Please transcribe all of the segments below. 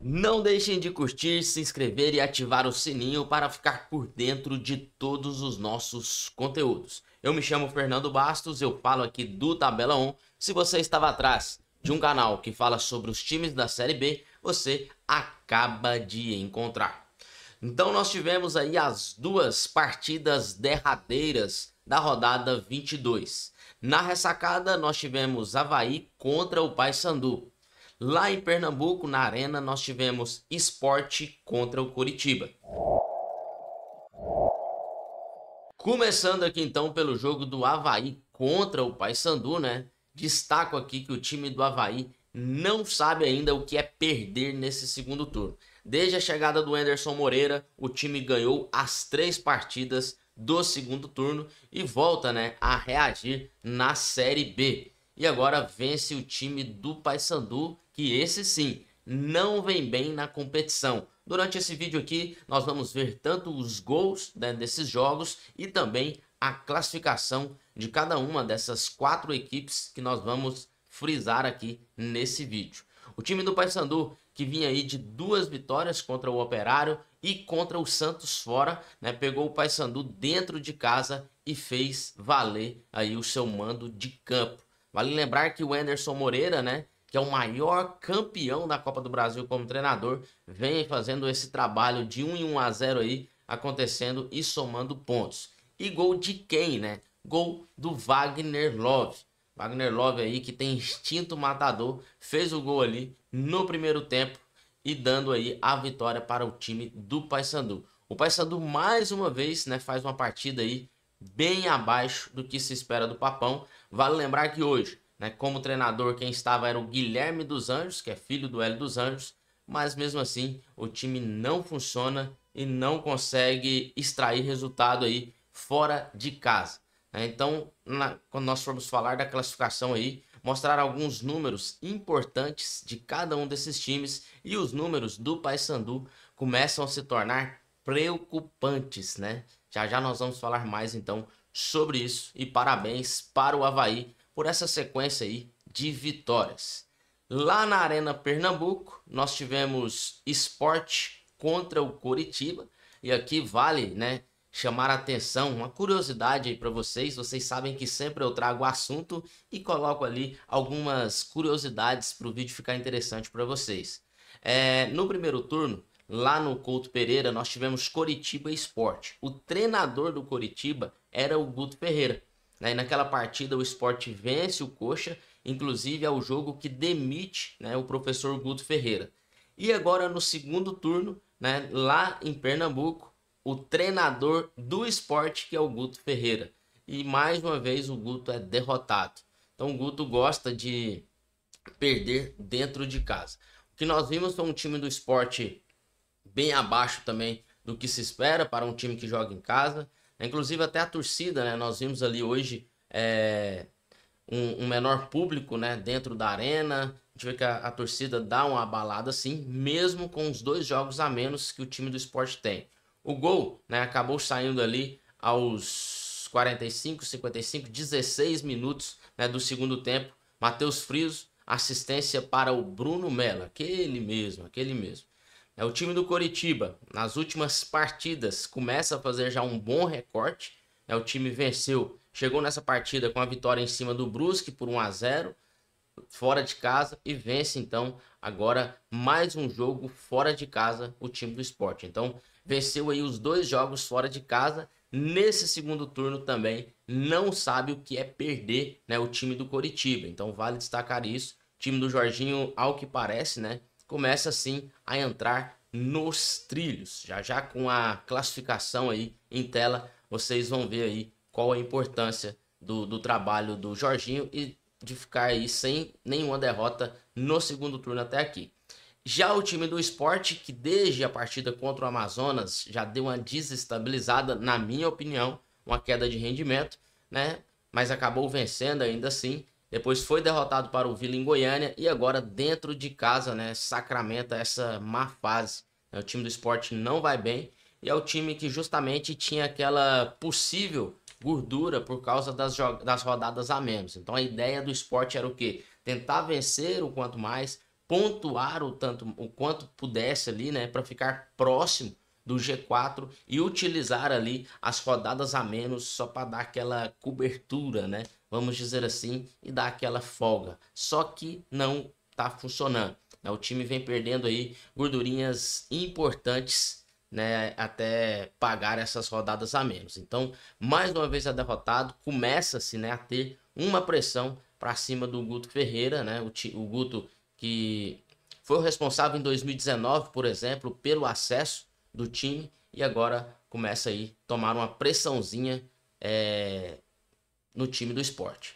Não deixem de curtir, se inscrever e ativar o sininho para ficar por dentro de todos os nossos conteúdos. Eu me chamo Fernando Bastos, eu falo aqui do Tabela 1. Se você estava atrás de um canal que fala sobre os times da Série B, você acaba de encontrar. Então nós tivemos aí as duas partidas derradeiras da rodada 22. Na ressacada nós tivemos Havaí contra o Paysandu. Lá em Pernambuco, na Arena, nós tivemos esporte contra o Curitiba. Começando aqui então pelo jogo do Havaí contra o Paysandu, né? Destaco aqui que o time do Havaí não sabe ainda o que é perder nesse segundo turno. Desde a chegada do Anderson Moreira, o time ganhou as três partidas do segundo turno e volta né, a reagir na Série B e agora vence o time do Paysandu, que esse sim não vem bem na competição. Durante esse vídeo aqui, nós vamos ver tanto os gols né, desses jogos e também a classificação de cada uma dessas quatro equipes que nós vamos frisar aqui nesse vídeo. O time do Paysandu, que vinha aí de duas vitórias contra o Operário e contra o Santos fora, né, pegou o Paysandu dentro de casa e fez valer aí o seu mando de campo. Vale lembrar que o Anderson Moreira, né, que é o maior campeão da Copa do Brasil como treinador, vem fazendo esse trabalho de 1 em 1 a 0 aí, acontecendo e somando pontos. E gol de quem, né? Gol do Wagner Love. Wagner Love aí que tem instinto matador, fez o gol ali no primeiro tempo e dando aí a vitória para o time do Paysandu. O Paysandu mais uma vez, né, faz uma partida aí bem abaixo do que se espera do Papão, Vale lembrar que hoje, né, como treinador, quem estava era o Guilherme dos Anjos, que é filho do Hélio dos Anjos, mas mesmo assim o time não funciona e não consegue extrair resultado aí fora de casa. Né? Então, na, quando nós formos falar da classificação aí, mostrar alguns números importantes de cada um desses times e os números do Paysandu começam a se tornar preocupantes, né? Já já nós vamos falar mais então sobre isso e parabéns para o Havaí por essa sequência aí de vitórias. Lá na Arena Pernambuco, nós tivemos esporte contra o Coritiba e aqui vale, né, chamar a atenção, uma curiosidade aí para vocês. Vocês sabem que sempre eu trago o assunto e coloco ali algumas curiosidades para o vídeo ficar interessante para vocês. É, no primeiro turno, lá no Couto Pereira, nós tivemos Coritiba Esporte. O treinador do Coritiba era o Guto Ferreira. Né? E naquela partida o esporte vence o Coxa, inclusive é o jogo que demite né, o professor Guto Ferreira. E agora no segundo turno, né, lá em Pernambuco, o treinador do esporte que é o Guto Ferreira. E mais uma vez o Guto é derrotado. Então o Guto gosta de perder dentro de casa. O que nós vimos foi um time do esporte bem abaixo também do que se espera para um time que joga em casa. Inclusive até a torcida, né? Nós vimos ali hoje é, um, um, menor público, né? Dentro da arena. A gente vê que a, a, torcida dá uma abalada assim, mesmo com os dois jogos a menos que o time do esporte tem. O gol, né? Acabou saindo ali aos 45, 55, 16 minutos né, do segundo tempo. Matheus Friso, assistência para o Bruno Mello, aquele mesmo, aquele mesmo. É o time do Coritiba, nas últimas partidas, começa a fazer já um bom recorte. É o time venceu, chegou nessa partida com a vitória em cima do Brusque por 1 a 0 fora de casa e vence então agora mais um jogo fora de casa o time do esporte. Então venceu aí os dois jogos fora de casa. Nesse segundo turno também não sabe o que é perder né, o time do Coritiba. Então vale destacar isso. O time do Jorginho, ao que parece, né, começa assim a entrar nos trilhos. Já já com a classificação aí em tela, vocês vão ver aí qual a importância do, do trabalho do Jorginho e de ficar aí sem nenhuma derrota no segundo turno até aqui. Já o time do esporte, que desde a partida contra o Amazonas já deu uma desestabilizada, na minha opinião, uma queda de rendimento, né? Mas acabou vencendo ainda assim depois foi derrotado para o Vila em Goiânia e agora dentro de casa, né, sacramenta essa má fase. O time do esporte não vai bem e é o time que justamente tinha aquela possível gordura por causa das, das rodadas a menos. Então a ideia do esporte era o quê? Tentar vencer o quanto mais, pontuar o tanto o quanto pudesse ali, né, para ficar próximo do G4 e utilizar ali as rodadas a menos só para dar aquela cobertura, né? vamos dizer assim, e dá aquela folga. Só que não está funcionando. Né? O time vem perdendo aí gordurinhas importantes né, até pagar essas rodadas a menos. Então, mais uma vez é derrotado, começa-se né, a ter uma pressão para cima do Guto Ferreira, né, o, o, Guto que foi o responsável em 2019, por exemplo, pelo acesso do time e agora começa aí tomar uma pressãozinha é, no time do esporte.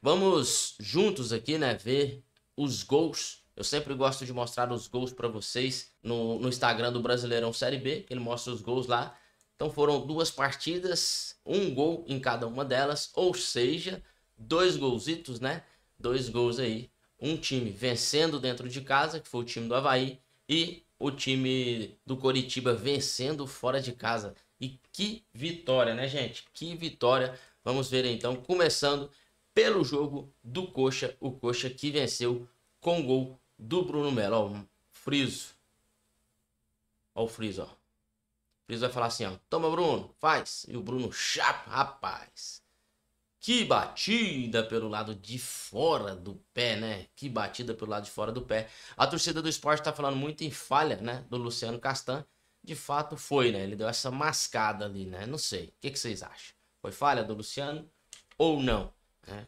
Vamos juntos aqui, né, ver os gols. Eu sempre gosto de mostrar os gols para vocês no, no Instagram do Brasileirão Série B, ele mostra os gols lá. Então foram duas partidas, um gol em cada uma delas, ou seja, dois golzitos, né? Dois gols aí. Um time vencendo dentro de casa, que foi o time do Havaí, e o time do Coritiba vencendo fora de casa. E que vitória, né, gente? Que vitória. Vamos ver então, começando pelo jogo do Coxa. O Coxa que venceu com gol do Bruno Melo. Ó, friso. Ó, o friso, ó. O friso vai falar assim, ó. Toma, Bruno, faz. E o Bruno chapa, rapaz. Que batida pelo lado de fora do pé, né? Que batida pelo lado de fora do pé. A torcida do esporte tá falando muito em falha, né? Do Luciano Castan de fato foi, né? Ele deu essa mascada ali, né? Não sei. O que, que vocês acham? Foi falha do Luciano ou não? Né?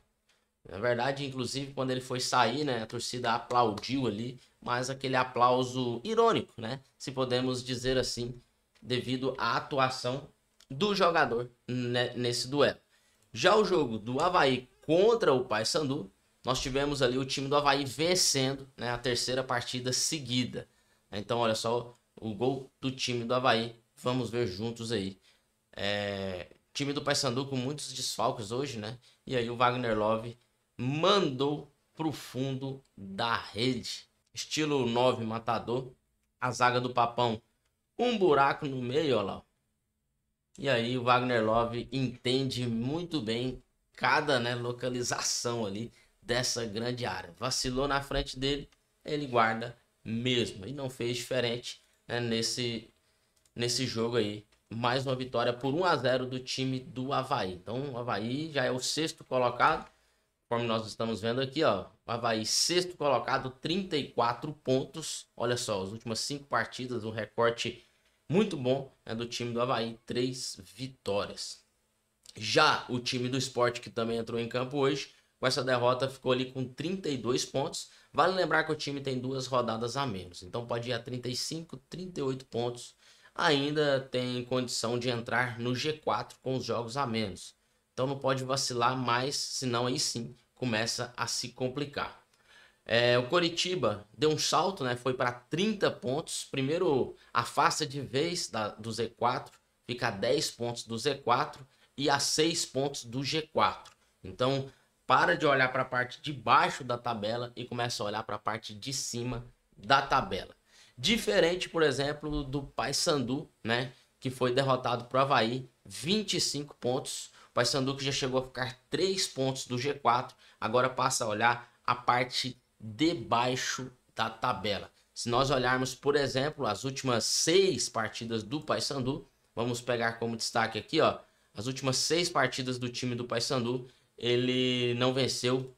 Na verdade, inclusive, quando ele foi sair, né, a torcida aplaudiu ali, mas aquele aplauso irônico, né, se podemos dizer assim, devido à atuação do jogador nesse duelo. Já o jogo do Havaí contra o Paysandu, nós tivemos ali o time do Havaí vencendo né, a terceira partida seguida. Então, olha só, o gol do time do Havaí. Vamos ver juntos aí. É, time do Paysandu com muitos desfalques hoje, né? E aí o Wagner Love mandou pro fundo da rede. Estilo 9 matador. A zaga do Papão, um buraco no meio, ó lá. E aí o Wagner Love entende muito bem cada né, localização ali dessa grande área. Vacilou na frente dele, ele guarda mesmo. E não fez diferente né, nesse, nesse jogo aí. Mais uma vitória por 1 a 0 do time do Havaí. Então, o Havaí já é o sexto colocado. Como nós estamos vendo aqui, ó. O Havaí, sexto colocado, 34 pontos. Olha só, as últimas cinco partidas, um recorte muito bom né, do time do Havaí, três vitórias. Já o time do esporte, que também entrou em campo hoje, com essa derrota ficou ali com 32 pontos. Vale lembrar que o time tem duas rodadas a menos, então pode ir a 35, 38 pontos. Ainda tem condição de entrar no G4 com os jogos a menos. Então não pode vacilar mais, senão aí sim começa a se complicar. É, o Coritiba deu um salto, né? Foi para 30 pontos. Primeiro afasta de vez da, do Z4, fica a 10 pontos do Z4 e a 6 pontos do G4. Então para de olhar para a parte de baixo da tabela e começa a olhar para a parte de cima da tabela. Diferente, por exemplo, do Paysandu, né, que foi derrotado para o Havaí, 25 pontos. O Paysandu que já chegou a ficar 3 pontos do G4, agora passa a olhar a parte de baixo da tabela. Se nós olharmos, por exemplo, as últimas seis partidas do Paysandu, vamos pegar como destaque aqui, ó, as últimas seis partidas do time do Paysandu, ele não venceu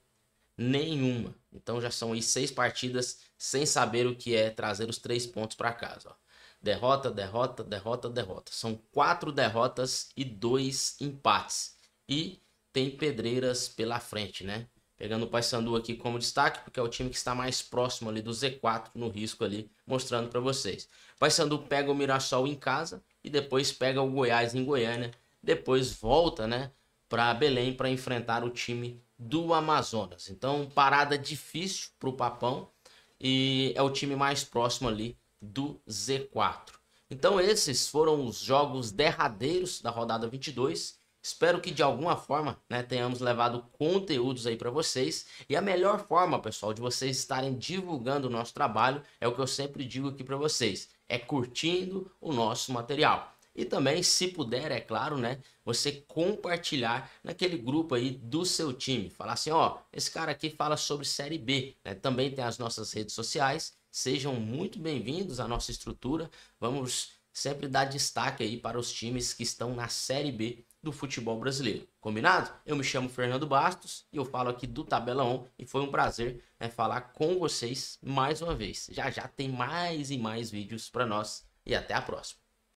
nenhuma. Então já são aí seis partidas sem saber o que é trazer os três pontos para casa. Ó. Derrota, derrota, derrota, derrota. São quatro derrotas e dois empates. E tem pedreiras pela frente, né? Pegando o Paysandu aqui como destaque, porque é o time que está mais próximo ali do Z4 no risco ali, mostrando para vocês. Paysandu pega o Mirassol em casa e depois pega o Goiás em Goiânia, depois volta, né, para Belém para enfrentar o time do Amazonas. Então, parada difícil para o Papão e é o time mais próximo ali do Z4. Então, esses foram os jogos derradeiros da rodada 22. Espero que de alguma forma né, tenhamos levado conteúdos aí para vocês. E a melhor forma, pessoal, de vocês estarem divulgando o nosso trabalho é o que eu sempre digo aqui para vocês: é curtindo o nosso material. E também, se puder, é claro, né? Você compartilhar naquele grupo aí do seu time. Falar assim, ó, esse cara aqui fala sobre Série B, né? Também tem as nossas redes sociais. Sejam muito bem-vindos à nossa estrutura. Vamos sempre dar destaque aí para os times que estão na Série B do futebol brasileiro. Combinado? Eu me chamo Fernando Bastos e eu falo aqui do Tabela 1 e foi um prazer né, falar com vocês mais uma vez. Já já tem mais e mais vídeos para nós e até a próxima.